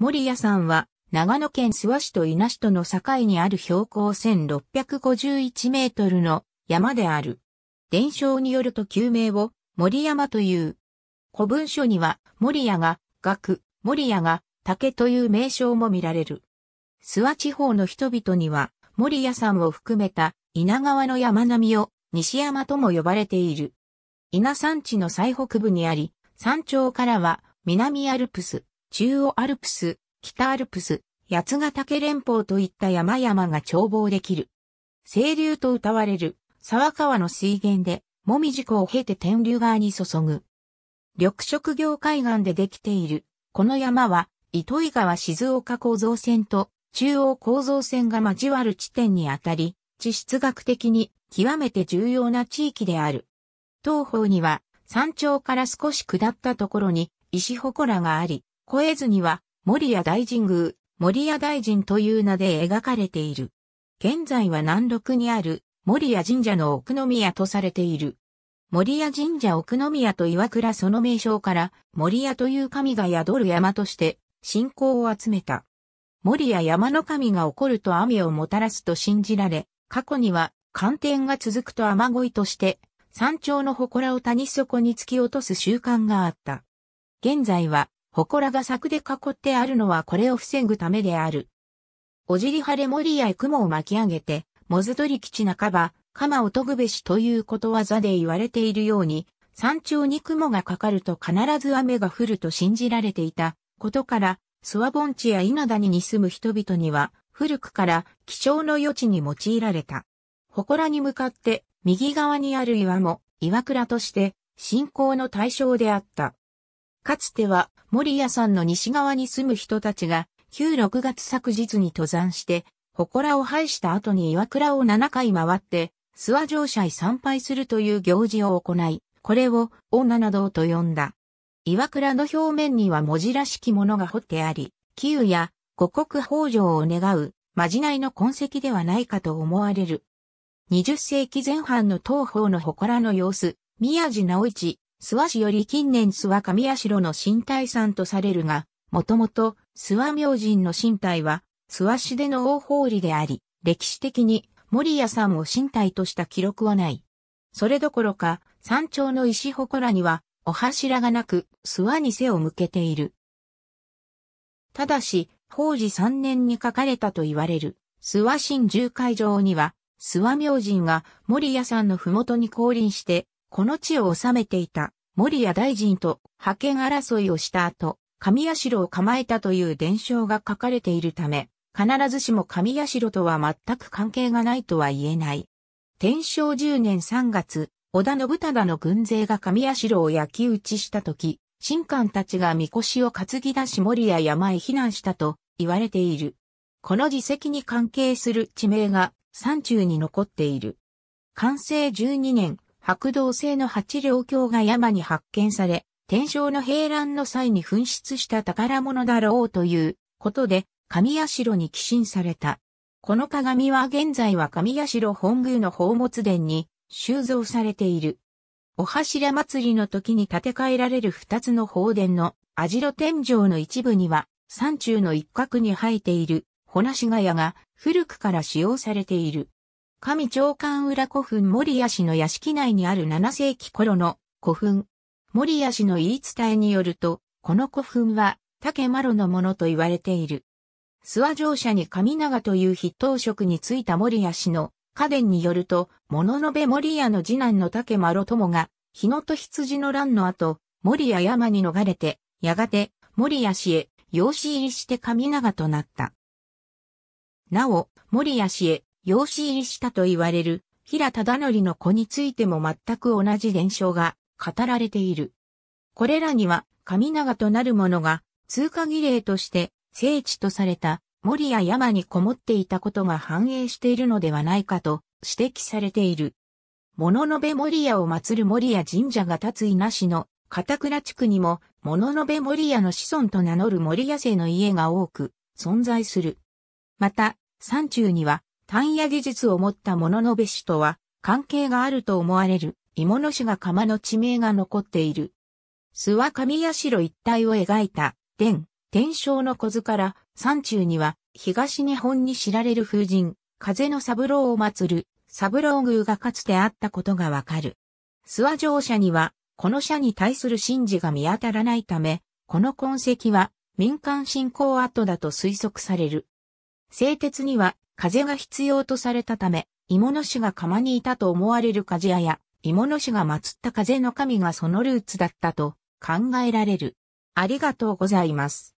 森谷山は、長野県諏訪市と稲市との境にある標高1651メートルの山である。伝承によると旧名を森山という。古文書には森谷が学、森谷が竹という名称も見られる。諏訪地方の人々には森谷山を含めた稲川の山並みを西山とも呼ばれている。稲山地の最北部にあり、山頂からは南アルプス、中央アルプス、北アルプス、八ヶ岳連峰といった山々が眺望できる。清流と謳われる沢川の水源で、もみじ湖を経て天竜川に注ぐ。緑色業海岸でできている、この山は、糸魚川静岡構造線と中央構造線が交わる地点にあたり、地質学的に極めて重要な地域である。東方には山頂から少し下ったところに石祠があり、越えずには、森屋大神宮、森屋大神という名で描かれている。現在は南陸にある森屋神社の奥宮とされている。森屋神社奥宮と岩倉その名称から森屋という神が宿る山として信仰を集めた。森谷山の神が起こると雨をもたらすと信じられ、過去には寒天が続くと雨乞いとして山頂の祠を谷底に突き落とす習慣があった。現在は祠が柵で囲ってあるのはこれを防ぐためである。おじりはれ森や雲を巻き上げて、もずどり基地半ば、鎌を研ぐべしということわざで言われているように、山頂に雲がかかると必ず雨が降ると信じられていたことから、諏訪盆地や稲谷に住む人々には、古くから貴重の余地に用いられた。祠に向かって右側にある岩も岩倉として信仰の対象であった。かつては森谷山の西側に住む人たちが、旧6月昨日に登山して、祠を廃した後に岩倉を7回回って、諏訪城社へ参拝するという行事を行い、これを女などと呼んだ。岩倉の表面には文字らしきものが彫ってあり、旧や五穀豊穣を願う、まじないの痕跡ではないかと思われる。20世紀前半の東方の祠の様子、宮地直一、諏訪市より近年諏訪神社の神体山とされるが、もともと諏訪明神の神体は諏訪市での大法理であり、歴史的に森屋さんを神体とした記録はない。それどころか、山頂の石祠にはお柱がなく、諏訪に背を向けている。ただし、法事3年に書かれたと言われる、諏訪神十会場には、諏訪明神が森屋さんの麓に降臨して、この地を治めていた森谷大臣と派遣争いをした後、神社を構えたという伝承が書かれているため、必ずしも神社とは全く関係がないとは言えない。天正10年3月、織田信忠の軍勢が神社を焼き討ちした時、神官たちが神輿を担ぎ出し森や山へ避難したと言われている。この自責に関係する地名が山中に残っている。完成12年、白銅製の八両鏡が山に発見され、天正の平乱の際に紛失した宝物だろうということで、神社に寄進された。この鏡は現在は神社本宮の宝物殿に収蔵されている。お柱祭りの時に建て替えられる二つの宝殿の網代天井の一部には、山中の一角に生えている、ほなしがやが古くから使用されている。上長官裏古墳森谷氏の屋敷内にある7世紀頃の古墳。森谷氏の言い伝えによると、この古墳は竹丸のものと言われている。諏訪城社に上長という筆頭職に就いた森谷氏の家伝によると、物のべ森谷の次男の竹丸友が、日野と羊の乱の後、森谷山に逃れて、やがて森谷氏へ養子入りして上長となった。なお、森谷氏へ養子入りしたと言われる平忠則の子についても全く同じ伝承が語られている。これらには神長となる者が通過儀礼として聖地とされた森や山にこもっていたことが反映しているのではないかと指摘されている。物の部森屋を祀る森屋神社が立つ稲市の片倉地区にも物の部森屋の子孫と名乗る森屋姓の家が多く存在する。また、山中には単野技術を持った物のべ種とは関係があると思われる芋の種が釜の地名が残っている。諏訪上社一帯を描いた伝、天正の小図から山中には東日本に知られる風神、風の三郎を祀る三郎宮がかつてあったことがわかる。諏訪城社にはこの社に対する神事が見当たらないため、この痕跡は民間信仰跡だと推測される。製鉄には風が必要とされたため、芋の主が釜にいたと思われる鍛冶屋や、芋の主が祀った風の神がそのルーツだったと考えられる。ありがとうございます。